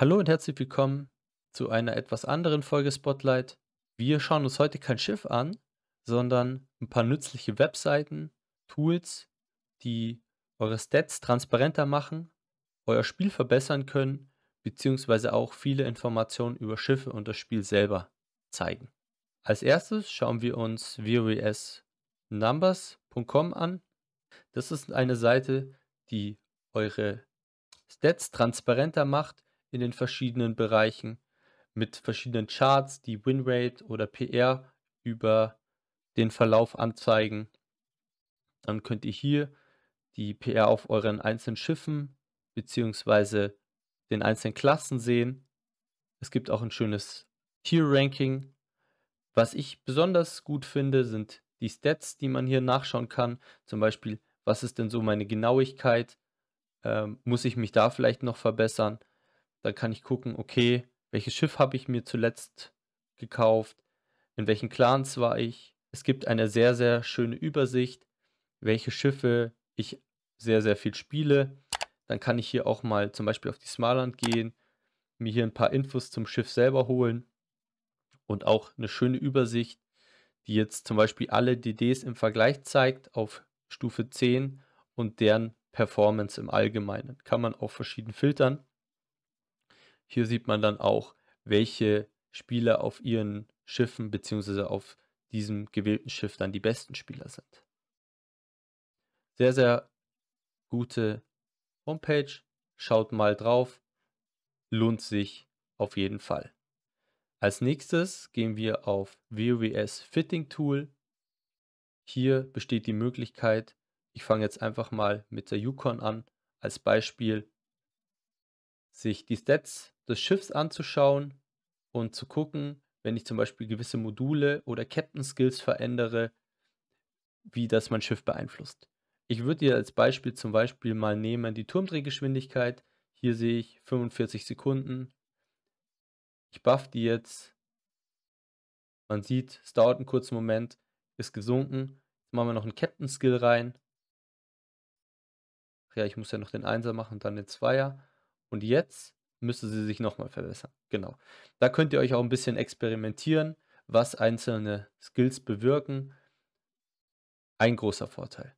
Hallo und herzlich willkommen zu einer etwas anderen Folge Spotlight. Wir schauen uns heute kein Schiff an, sondern ein paar nützliche Webseiten, Tools, die eure Stats transparenter machen, euer Spiel verbessern können, beziehungsweise auch viele Informationen über Schiffe und das Spiel selber zeigen. Als erstes schauen wir uns voesnumbers.com an. Das ist eine Seite, die eure Stats transparenter macht, in den verschiedenen Bereichen mit verschiedenen Charts, die Winrate oder PR über den Verlauf anzeigen. Dann könnt ihr hier die PR auf euren einzelnen Schiffen bzw. den einzelnen Klassen sehen. Es gibt auch ein schönes Tier-Ranking. Was ich besonders gut finde, sind die Stats, die man hier nachschauen kann. Zum Beispiel, was ist denn so meine Genauigkeit? Ähm, muss ich mich da vielleicht noch verbessern? Da kann ich gucken, okay, welches Schiff habe ich mir zuletzt gekauft, in welchen Clans war ich. Es gibt eine sehr, sehr schöne Übersicht, welche Schiffe ich sehr, sehr viel spiele. Dann kann ich hier auch mal zum Beispiel auf die Smarland gehen, mir hier ein paar Infos zum Schiff selber holen und auch eine schöne Übersicht, die jetzt zum Beispiel alle DDs im Vergleich zeigt auf Stufe 10 und deren Performance im Allgemeinen. Kann man auch verschieden filtern. Hier sieht man dann auch, welche Spieler auf ihren Schiffen bzw. auf diesem gewählten Schiff dann die besten Spieler sind. Sehr, sehr gute Homepage. Schaut mal drauf. Lohnt sich auf jeden Fall. Als nächstes gehen wir auf WWS Fitting Tool. Hier besteht die Möglichkeit, ich fange jetzt einfach mal mit der Yukon an, als Beispiel, sich die Stats des Schiffs anzuschauen und zu gucken, wenn ich zum Beispiel gewisse Module oder Captain Skills verändere, wie das mein Schiff beeinflusst. Ich würde dir als Beispiel zum Beispiel mal nehmen die Turmdrehgeschwindigkeit. Hier sehe ich 45 Sekunden. Ich buff die jetzt. Man sieht, es dauert einen kurzen Moment, ist gesunken. Jetzt machen wir noch einen Captain Skill rein. ja, ich muss ja noch den Einser machen und dann den Zweier. Und jetzt müsste sie sich nochmal verbessern. Genau. Da könnt ihr euch auch ein bisschen experimentieren, was einzelne Skills bewirken. Ein großer Vorteil.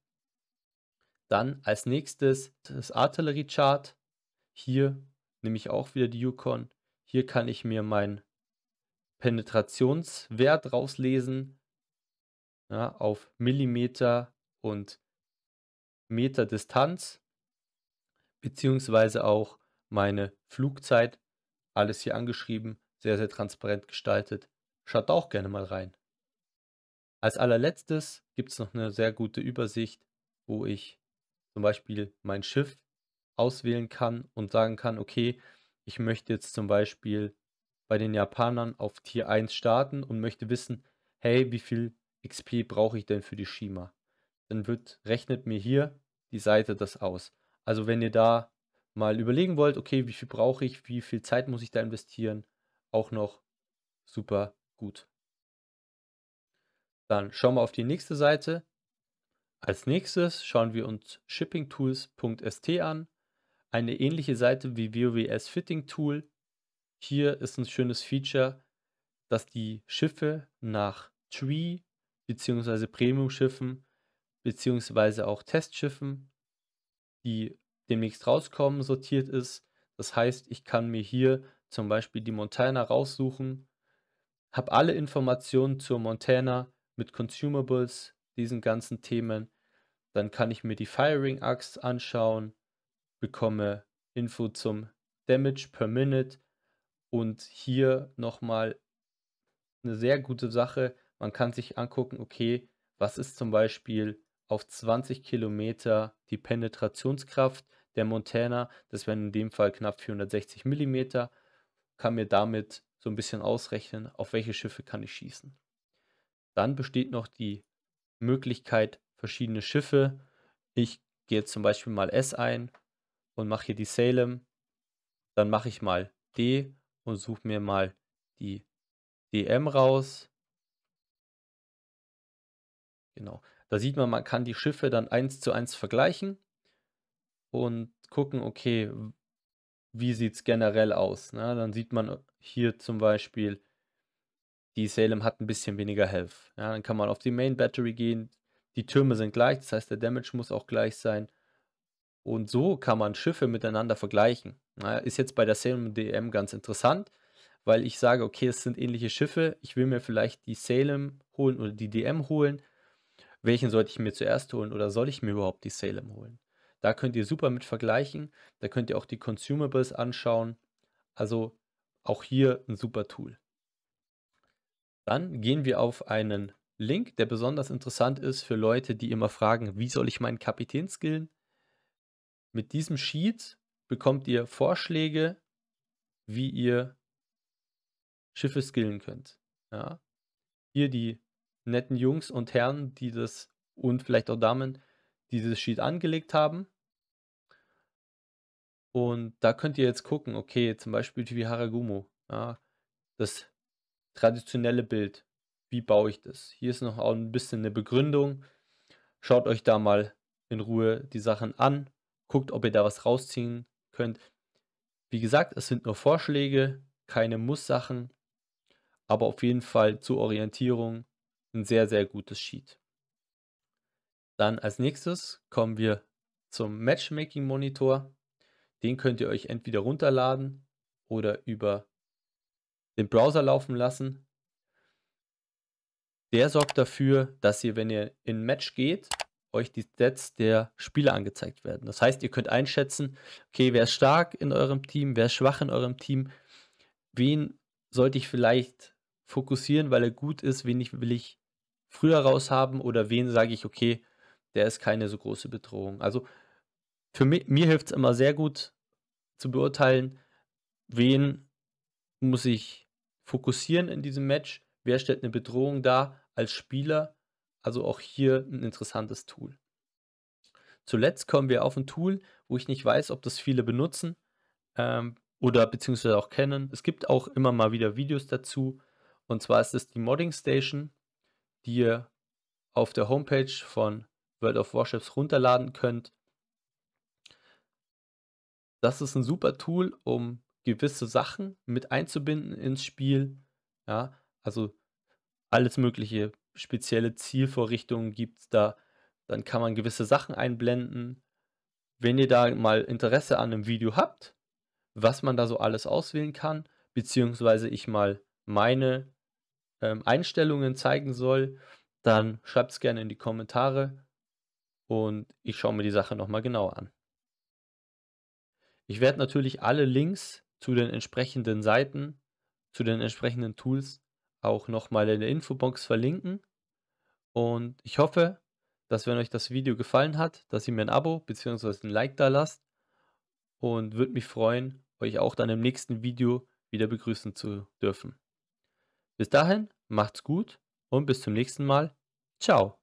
Dann als nächstes das Artillery chart Hier nehme ich auch wieder die Yukon. Hier kann ich mir meinen Penetrationswert rauslesen ja, auf Millimeter und Meter Distanz, beziehungsweise auch meine Flugzeit, alles hier angeschrieben, sehr, sehr transparent gestaltet. Schaut auch gerne mal rein. Als allerletztes gibt es noch eine sehr gute Übersicht, wo ich zum Beispiel mein Schiff auswählen kann und sagen kann, okay, ich möchte jetzt zum Beispiel bei den Japanern auf Tier 1 starten und möchte wissen, hey, wie viel XP brauche ich denn für die Shima? Dann wird, rechnet mir hier die Seite das aus. Also wenn ihr da mal überlegen wollt, okay, wie viel brauche ich, wie viel Zeit muss ich da investieren, auch noch super gut. Dann schauen wir auf die nächste Seite. Als nächstes schauen wir uns shippingtools.st an, eine ähnliche Seite wie WWS Fitting Tool. Hier ist ein schönes Feature, dass die Schiffe nach Tree bzw. Premium-Schiffen bzw. auch Testschiffen, die demnächst rauskommen, sortiert ist. Das heißt, ich kann mir hier zum Beispiel die Montana raussuchen, habe alle Informationen zur Montana mit Consumables, diesen ganzen Themen. Dann kann ich mir die firing Axe anschauen, bekomme Info zum Damage per Minute und hier nochmal eine sehr gute Sache. Man kann sich angucken, okay, was ist zum Beispiel auf 20 Kilometer die Penetrationskraft, der Montana, das wären in dem Fall knapp 460 mm, kann mir damit so ein bisschen ausrechnen, auf welche Schiffe kann ich schießen. Dann besteht noch die Möglichkeit, verschiedene Schiffe. Ich gehe jetzt zum Beispiel mal S ein und mache hier die Salem. Dann mache ich mal D und suche mir mal die DM raus. Genau. Da sieht man, man kann die Schiffe dann eins zu eins vergleichen und gucken, okay, wie sieht es generell aus? Ne? Dann sieht man äh, hier zum Beispiel, die Salem hat ein bisschen weniger Health. Ja, dann kann man auf die Main Battery gehen. Die Türme sind gleich, das heißt, der Damage muss auch gleich sein. Und so kann man Schiffe miteinander vergleichen. Ja, ist jetzt bei der Salem DM ganz interessant, weil ich sage, okay, es sind ähnliche Schiffe. Ich will mir vielleicht die Salem holen oder die DM holen. Welchen sollte ich mir zuerst holen oder soll ich mir überhaupt die Salem holen? Da könnt ihr super mit vergleichen. Da könnt ihr auch die Consumables anschauen. Also auch hier ein super Tool. Dann gehen wir auf einen Link, der besonders interessant ist für Leute, die immer fragen, wie soll ich meinen Kapitän skillen? Mit diesem Sheet bekommt ihr Vorschläge, wie ihr Schiffe skillen könnt. Ja. Hier die netten Jungs und Herren, die das und vielleicht auch Damen, dieses Sheet angelegt haben. Und da könnt ihr jetzt gucken, okay, zum Beispiel wie Haragumo, ja, das traditionelle Bild, wie baue ich das? Hier ist noch ein bisschen eine Begründung. Schaut euch da mal in Ruhe die Sachen an, guckt, ob ihr da was rausziehen könnt. Wie gesagt, es sind nur Vorschläge, keine Muss-Sachen, aber auf jeden Fall zur Orientierung ein sehr, sehr gutes Sheet. Dann als nächstes kommen wir zum Matchmaking Monitor. Den könnt ihr euch entweder runterladen oder über den Browser laufen lassen. Der sorgt dafür, dass ihr, wenn ihr in ein Match geht, euch die Sets der Spieler angezeigt werden. Das heißt, ihr könnt einschätzen, okay, wer ist stark in eurem Team, wer ist schwach in eurem Team, wen sollte ich vielleicht fokussieren, weil er gut ist, wen ich will ich früher raushaben oder wen sage ich, okay, der ist keine so große Bedrohung. Also für mich, mir hilft es immer sehr gut zu beurteilen, wen muss ich fokussieren in diesem Match, wer stellt eine Bedrohung dar als Spieler. Also auch hier ein interessantes Tool. Zuletzt kommen wir auf ein Tool, wo ich nicht weiß, ob das viele benutzen ähm, oder beziehungsweise auch kennen. Es gibt auch immer mal wieder Videos dazu. Und zwar ist es die Modding Station, die ihr auf der Homepage von World of Warships runterladen könnt. Das ist ein super Tool, um gewisse Sachen mit einzubinden ins Spiel. Ja, also alles mögliche spezielle Zielvorrichtungen gibt es da. Dann kann man gewisse Sachen einblenden. Wenn ihr da mal Interesse an einem Video habt, was man da so alles auswählen kann, beziehungsweise ich mal meine ähm, Einstellungen zeigen soll, dann schreibt es gerne in die Kommentare und ich schaue mir die Sache nochmal genauer an. Ich werde natürlich alle Links zu den entsprechenden Seiten, zu den entsprechenden Tools auch nochmal in der Infobox verlinken. Und ich hoffe, dass wenn euch das Video gefallen hat, dass ihr mir ein Abo bzw. ein Like da lasst und würde mich freuen, euch auch dann im nächsten Video wieder begrüßen zu dürfen. Bis dahin, macht's gut und bis zum nächsten Mal. Ciao.